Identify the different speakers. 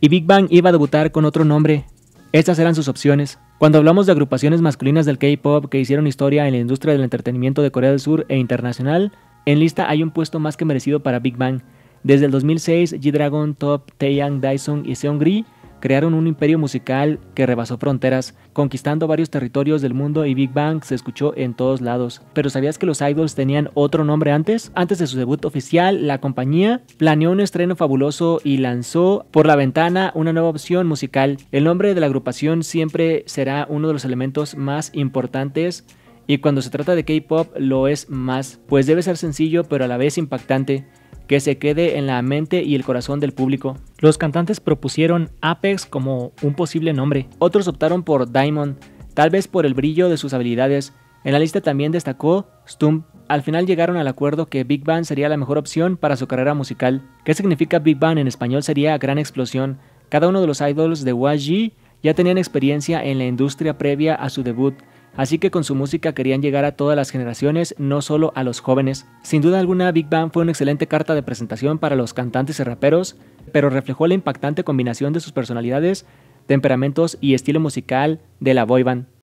Speaker 1: y Big Bang iba a debutar con otro nombre. Estas eran sus opciones. Cuando hablamos de agrupaciones masculinas del K-pop que hicieron historia en la industria del entretenimiento de Corea del Sur e internacional, en lista hay un puesto más que merecido para Big Bang. Desde el 2006, G-Dragon, Top, Taeyang, Dyson y Seungri crearon un imperio musical que rebasó fronteras, conquistando varios territorios del mundo y Big Bang se escuchó en todos lados. Pero ¿sabías que los idols tenían otro nombre antes? Antes de su debut oficial, la compañía planeó un estreno fabuloso y lanzó por la ventana una nueva opción musical. El nombre de la agrupación siempre será uno de los elementos más importantes y cuando se trata de K-pop lo es más, pues debe ser sencillo pero a la vez impactante que se quede en la mente y el corazón del público. Los cantantes propusieron Apex como un posible nombre, otros optaron por Diamond, tal vez por el brillo de sus habilidades. En la lista también destacó Stump. Al final llegaron al acuerdo que Big Bang sería la mejor opción para su carrera musical. ¿Qué significa Big Bang en español? Sería gran explosión. Cada uno de los ídolos de YG ya tenían experiencia en la industria previa a su debut, así que con su música querían llegar a todas las generaciones, no solo a los jóvenes. Sin duda alguna, Big Bang fue una excelente carta de presentación para los cantantes y raperos, pero reflejó la impactante combinación de sus personalidades, temperamentos y estilo musical de la boy band.